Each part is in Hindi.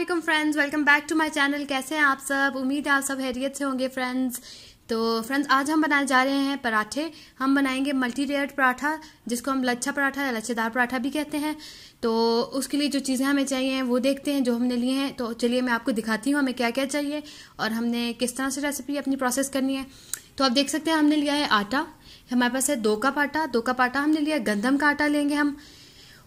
Aslam friends welcome back to my channel कैसे हैं आप सब उम्मीद है आप सब हैरियत से होंगे फ्रेंड्स तो फ्रेंड्स आज हम बनाने जा रहे हैं पराठे हम बनाएंगे मल्टी लेयर्ड पराठा जिसको हम लच्छा पराठा या लच्छेदार पराठा भी कहते हैं तो उसके लिए जो चीज़ें हमें चाहिए वो देखते हैं जो हमने लिए हैं तो चलिए मैं आपको दिखाती हूँ हमें क्या क्या चाहिए और हमने किस तरह से रेसिपी अपनी प्रोसेस करनी है तो आप देख सकते हैं हमने लिया है आटा हमारे पास है दो कप आटा दो कप आटा हमने लिया गंदम का आटा लेंगे हम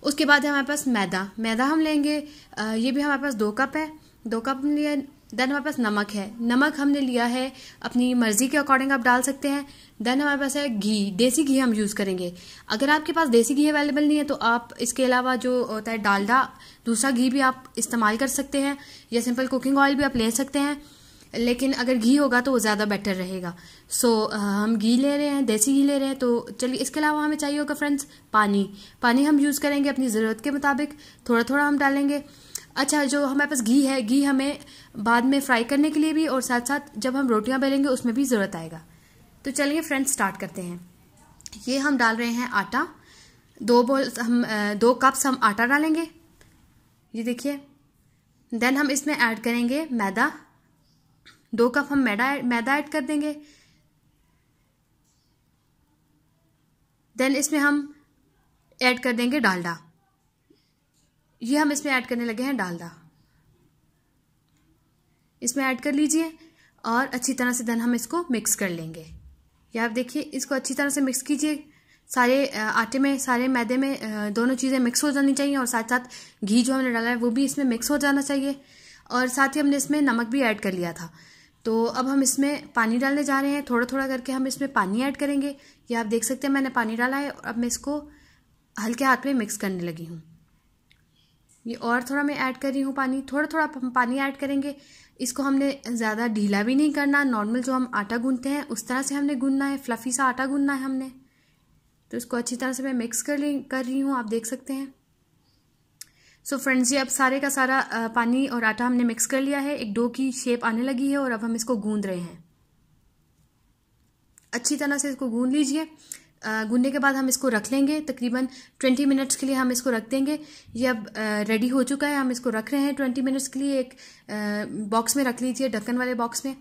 उसके बाद है हमारे पास मैदा मैदा हम लेंगे ये भी हमारे पास दो कप है दो कप लिए देन हमारे पास नमक है नमक हमने लिया है अपनी मर्जी के अकॉर्डिंग आप डाल सकते हैं देन हमारे पास है घी देसी घी हम यूज़ करेंगे अगर आपके पास देसी घी अवेलेबल नहीं है तो आप इसके अलावा जो होता है डालडा दूसरा घी भी आप इस्तेमाल कर सकते हैं या सिंपल कुकिंग ऑयल भी आप ले सकते हैं लेकिन अगर घी होगा तो वो ज़्यादा बेटर रहेगा सो so, हम घी ले रहे हैं देसी घी ले रहे हैं तो चलिए इसके अलावा हमें चाहिए होगा फ्रेंड्स पानी पानी हम यूज़ करेंगे अपनी ज़रूरत के मुताबिक थोड़ा थोड़ा हम डालेंगे अच्छा जो हमारे पास घी है घी हमें बाद में फ्राई करने के लिए भी और साथ साथ जब हम रोटियां बेलेंगे उसमें भी ज़रूरत आएगा तो चलिए फ्रेंड्स स्टार्ट करते हैं ये हम डाल रहे हैं आटा दो बोल हम दो कप्स हम आटा डालेंगे ये देखिए देन हम इसमें ऐड करेंगे मैदा दो कप हम मैदा मैदा ऐड कर देंगे देन इसमें हम ऐड कर देंगे डालडा ये हम इसमें ऐड करने लगे हैं डालडा इसमें ऐड कर लीजिए और अच्छी तरह से देन हम इसको मिक्स कर लेंगे ये आप देखिए इसको अच्छी तरह से मिक्स कीजिए सारे आटे में सारे मैदे में दोनों चीज़ें मिक्स हो जानी चाहिए और साथ साथ घी जो हमने डाला है वो भी इसमें मिक्स हो जाना चाहिए और साथ ही हमने इसमें नमक भी ऐड कर लिया था तो अब हम इसमें पानी डालने जा रहे हैं थोड़ा थोड़ा करके हम इसमें पानी ऐड करेंगे ये आप देख सकते हैं मैंने पानी डाला है और अब मैं इसको हल्के हाथ में मिक्स करने लगी हूँ ये और थोड़ा मैं ऐड कर रही हूँ पानी थोड़ा थोड़ा हम पानी ऐड करेंगे इसको हमने ज़्यादा ढीला भी नहीं करना नॉर्मल जो हम आटा गूनते हैं उस तरह से हमने गूंदना है फ्लफ़ी सा आटा गूंदना है हमने तो इसको अच्छी तरह से मैं मिक्स कर रही हूँ आप देख सकते हैं सो फ्रेंड्स ये अब सारे का सारा पानी और आटा हमने मिक्स कर लिया है एक डो की शेप आने लगी है और अब हम इसको गूंद रहे हैं अच्छी तरह से इसको गूंद लीजिए गूंदने के बाद हम इसको रख लेंगे तकरीबन ट्वेंटी मिनट्स के लिए हम इसको रख देंगे ये अब रेडी हो चुका है हम इसको रख रहे हैं ट्वेंटी मिनट्स के लिए एक बॉक्स में रख लीजिए ढक्कन वाले बॉक्स में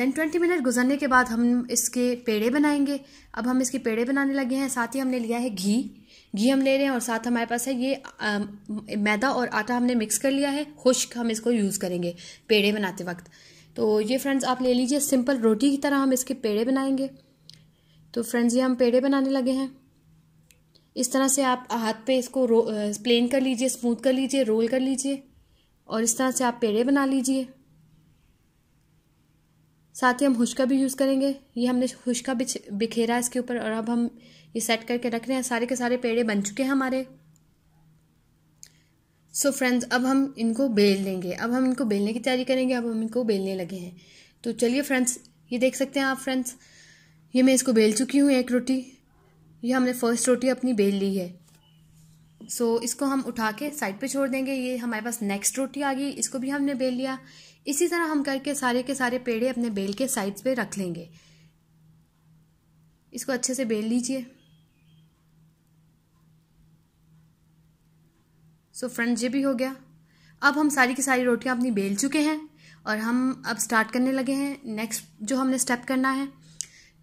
देन ट्वेंटी मिनट गुजरने के बाद हम इसके पेड़े बनाएंगे अब हम इसके पेड़े बनाने लगे हैं साथ ही हमने लिया है घी घी हम ले रहे हैं और साथ हमारे पास है ये आ, मैदा और आटा हमने मिक्स कर लिया है खुश्क हम इसको यूज़ करेंगे पेड़े बनाते वक्त तो ये फ्रेंड्स आप ले लीजिए सिंपल रोटी की तरह हम इसके पेड़े बनाएंगे तो फ्रेंड्स ये हम पेड़े बनाने लगे हैं इस तरह से आप हाथ पे इसको रो प्लेन कर लीजिए स्मूथ कर लीजिए रोल कर लीजिए और इस तरह से आप पेड़े बना लीजिए साथ ही हम हुशका भी यूज़ करेंगे ये हमने हुशका बिखेरा इसके ऊपर और अब हम ये सेट करके रख रहे हैं सारे के सारे पेड़े बन चुके हैं हमारे सो so फ्रेंड्स अब हम इनको बेल लेंगे अब हम इनको बेलने की तैयारी करेंगे अब हम इनको बेलने लगे हैं तो चलिए फ्रेंड्स ये देख सकते हैं आप फ्रेंड्स ये मैं इसको बेल चुकी हूँ एक रोटी ये हमने फर्स्ट रोटी अपनी बेल ली है सो so, इसको हम उठा के साइड पे छोड़ देंगे ये हमारे पास नेक्स्ट रोटी आ गई इसको भी हमने बेल लिया इसी तरह हम करके सारे के सारे पेड़े अपने बेल के साइड्स पे रख लेंगे इसको अच्छे से बेल लीजिए सो फ्रंट ये भी हो गया अब हम सारी की सारी रोटियां अपनी बेल चुके हैं और हम अब स्टार्ट करने लगे हैं नेक्स्ट जो हमने स्टेप करना है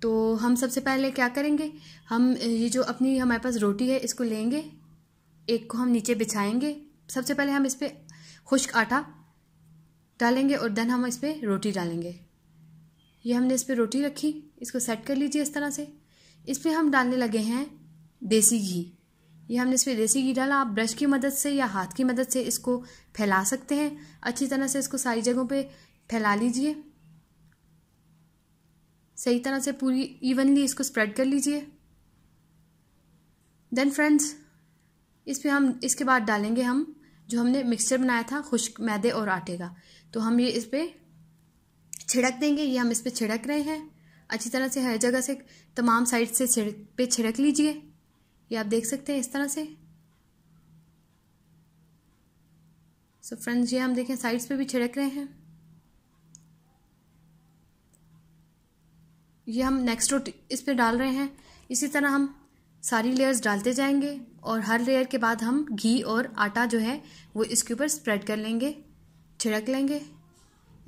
तो हम सबसे पहले क्या करेंगे हम ये जो अपनी हमारे पास रोटी है इसको लेंगे एक को हम नीचे बिछाएंगे सबसे पहले हम इस पर खुश्क आटा डालेंगे और देन हम इस पर रोटी डालेंगे ये हमने इस पर रोटी रखी इसको सेट कर लीजिए इस तरह से इस पर हम डालने लगे हैं देसी घी ये हमने इसमें देसी घी डाला आप ब्रश की मदद से या हाथ की मदद से इसको फैला सकते हैं अच्छी तरह से इसको सारी जगहों पे फैला लीजिए सही तरह से पूरी इवनली इसको स्प्रेड कर लीजिए देन फ्रेंड्स इस पर हम इसके बाद डालेंगे हम जो हमने मिक्सचर बनाया था खुश्क मैदे और आटे का तो हम ये इस पर छिड़क देंगे ये हम इस पर छिड़क रहे हैं अच्छी तरह से हर जगह से तमाम साइड से छिड़क पे छिड़क लीजिए ये आप देख सकते हैं इस तरह से सो so फ्रेंड्स ये हम देखें साइड्स पे भी छिड़क रहे हैं ये हम नेक्स्ट रोट इस पे डाल रहे हैं इसी तरह हम सारी लेयर्स डालते जाएंगे और हर लेयर के बाद हम घी और आटा जो है वो इसके ऊपर स्प्रेड कर लेंगे छिड़क लेंगे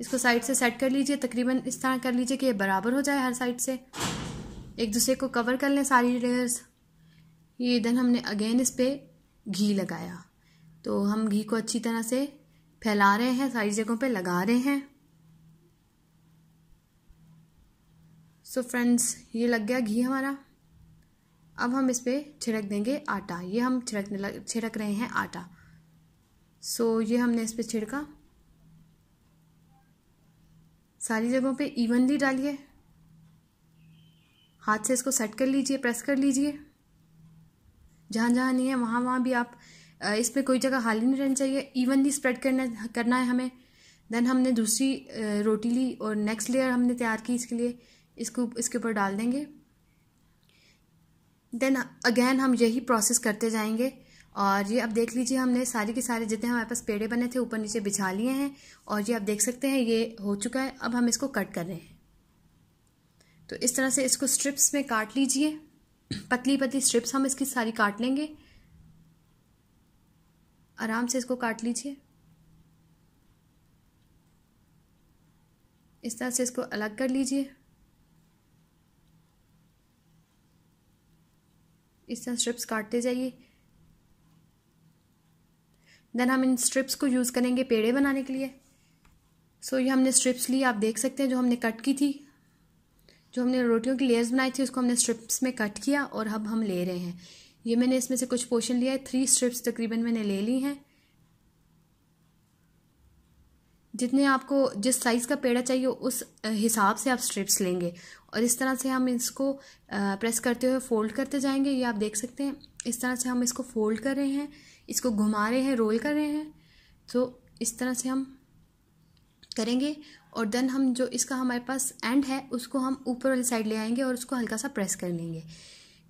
इसको साइड से सेट कर लीजिए तकरीबन इस तरह कर लीजिए कि ये बराबर हो जाए हर साइड से एक दूसरे को कवर कर लें सारी लेयर्स ये देन हमने अगेन इस पर घी लगाया तो हम घी को अच्छी तरह से फैला रहे हैं सारी जगहों पे लगा रहे हैं सो so फ्रेंड्स ये लग गया घी हमारा अब हम इस पर छिड़क देंगे आटा ये हम छिड़कने लग छिड़क रहे हैं आटा सो so, ये हमने इस पर छिड़का सारी जगहों पे इवनली डालिए हाथ से इसको सेट कर लीजिए प्रेस कर लीजिए जहाँ जहाँ नहीं है वहाँ वहाँ भी आप इस पर कोई जगह खाली नहीं रहनी चाहिए इवनली स्प्रेड करना करना है हमें देन हमने दूसरी रोटी ली और नेक्स्ट लेयर हमने तैयार की इसके लिए इसको इसके ऊपर डाल देंगे देन अगेन हम यही प्रोसेस करते जाएंगे और ये अब देख लीजिए हमने सारे के सारे जितने हमारे पास पेड़े बने थे ऊपर नीचे बिछा लिए हैं और ये आप देख सकते हैं ये हो चुका है अब हम इसको कट कर रहे हैं तो इस तरह से इसको स्ट्रिप्स में काट लीजिए पतली पतली स्ट्रिप्स हम इसकी सारी काट लेंगे आराम से इसको काट लीजिए इस तरह से इसको अलग कर लीजिए इस तरह स्ट्रिप्स काटते जाइए देन हम इन स्ट्रिप्स को यूज़ करेंगे पेड़े बनाने के लिए सो so, ये हमने स्ट्रिप्स ली आप देख सकते हैं जो हमने कट की थी जो हमने रोटियों की लेयर्स बनाई थी उसको हमने स्ट्रिप्स में कट किया और अब हम ले रहे हैं ये मैंने इसमें से कुछ पोर्शन लिया है थ्री स्ट्रिप्स तकरीबन मैंने ले ली हैं जितने आपको जिस साइज़ का पेड़ा चाहिए उस हिसाब से आप स्ट्रिप्स लेंगे और इस तरह से हम इसको प्रेस करते हुए फोल्ड करते जाएंगे ये आप देख सकते हैं इस तरह से हम इसको फोल्ड कर रहे हैं इसको घुमा रहे हैं रोल कर रहे हैं तो इस तरह से हम करेंगे और देन हम जो इसका हमारे पास एंड है उसको हम ऊपर वाली साइड ले आएंगे और उसको हल्का सा प्रेस कर लेंगे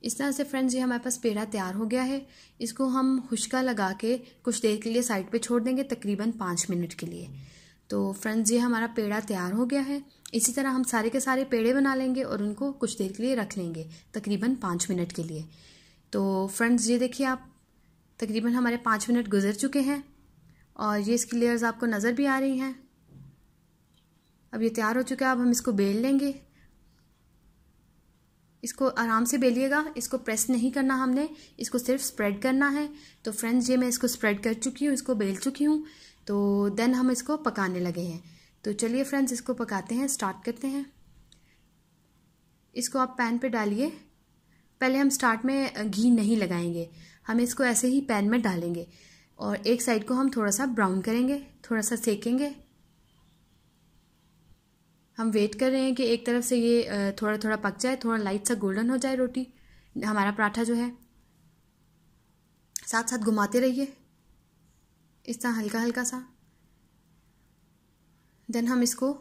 इस तरह से फ्रेंड्स ये हमारे पास पेड़ा तैयार हो गया है इसको हम हुशका लगा के कुछ देर के लिए साइड पे छोड़ देंगे तकरीबन पाँच मिनट के लिए तो फ्रेंड्स ये हमारा पेड़ा तैयार हो गया है इसी तरह हम सारे के सारे पेड़े बना लेंगे और उनको कुछ देर के लिए रख लेंगे तकरीबन पाँच मिनट के लिए तो फ्रेंड्स ये देखिए आप तकरीबन हमारे पाँच मिनट गुजर चुके हैं और ये इसकी लेयर्स आपको नज़र भी आ रही हैं अब ये तैयार हो चुका है अब हम इसको बेल लेंगे इसको आराम से बेलिएगा इसको प्रेस नहीं करना हमने इसको सिर्फ स्प्रेड करना है तो फ्रेंड्स ये मैं इसको स्प्रेड कर चुकी हूँ इसको बेल चुकी हूँ तो देन हम इसको पकाने लगे हैं तो चलिए फ्रेंड्स इसको पकाते हैं स्टार्ट करते हैं इसको आप पैन पे डालिए पहले हम स्टार्ट में घी नहीं लगाएंगे हम इसको ऐसे ही पैन में डालेंगे और एक साइड को हम थोड़ा सा ब्राउन करेंगे थोड़ा सा सेकेंगे हम वेट कर रहे हैं कि एक तरफ से ये थोड़ा थोड़ा पक जाए थोड़ा लाइट सा गोल्डन हो जाए रोटी हमारा पराठा जो है साथ साथ घुमाते रहिए इस तरह हल्का हल्का सा देन हम इसको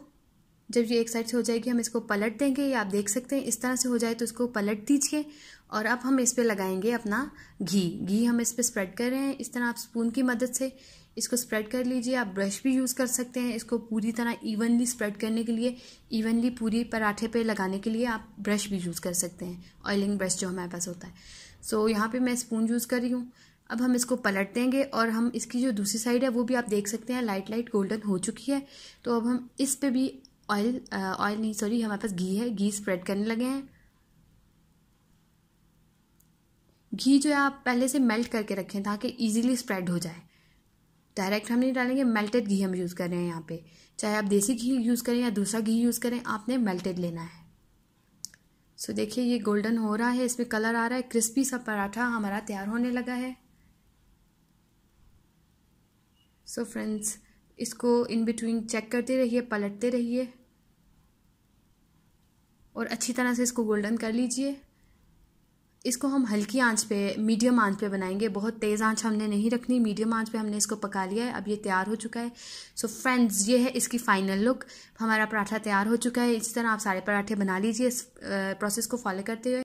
जब ये एक साइड से हो जाएगी हम इसको पलट देंगे ये आप देख सकते हैं इस तरह से हो जाए तो इसको पलट दीजिए और अब हम इस पर लगाएंगे अपना घी घी हम इस पर स्प्रेड कर रहे हैं इस तरह आप स्पून की मदद से इसको स्प्रेड कर लीजिए आप ब्रश भी यूज़ कर सकते हैं इसको पूरी तरह इवनली स्प्रेड करने के लिए इवनली पूरी पराठे पे लगाने के लिए आप ब्रश भी यूज़ कर सकते हैं ऑयलिंग ब्रश जो हमारे पास होता है सो so, यहाँ पे मैं स्पून यूज़ कर रही हूँ अब हम इसको पलट देंगे और हम इसकी जो दूसरी साइड है वो भी आप देख सकते हैं लाइट लाइट गोल्डन हो चुकी है तो अब हम इस पर भी ऑयल ऑयल नहीं सॉरी हमारे पास घी है घी स्प्रेड करने लगे हैं घी जो है आप पहले से मेल्ट करके रखें ताकि ईजिली स्प्रेड हो जाए डायरेक्ट हम नहीं डालेंगे मेल्टेड घी हम यूज़ कर रहे हैं यहाँ पे चाहे आप देसी घी यूज़ करें या दूसरा घी यूज़ करें आपने मेल्टेड लेना है सो so, देखिए ये गोल्डन हो रहा है इसमें कलर आ रहा है क्रिस्पी सा पराठा हमारा तैयार होने लगा है सो so, फ्रेंड्स इसको इन बिटवीन चेक करते रहिए पलटते रहिए और अच्छी तरह से इसको गोल्डन कर लीजिए इसको हम हल्की आंच पे मीडियम आंच पे बनाएंगे बहुत तेज़ आंच हमने नहीं रखनी मीडियम आंच पे हमने इसको पका लिया है अब ये तैयार हो चुका है सो so फ्रेंड्स ये है इसकी फाइनल लुक हमारा पराठा तैयार हो चुका है इसी तरह आप सारे पराठे बना लीजिए इस प्रोसेस को फॉलो करते हुए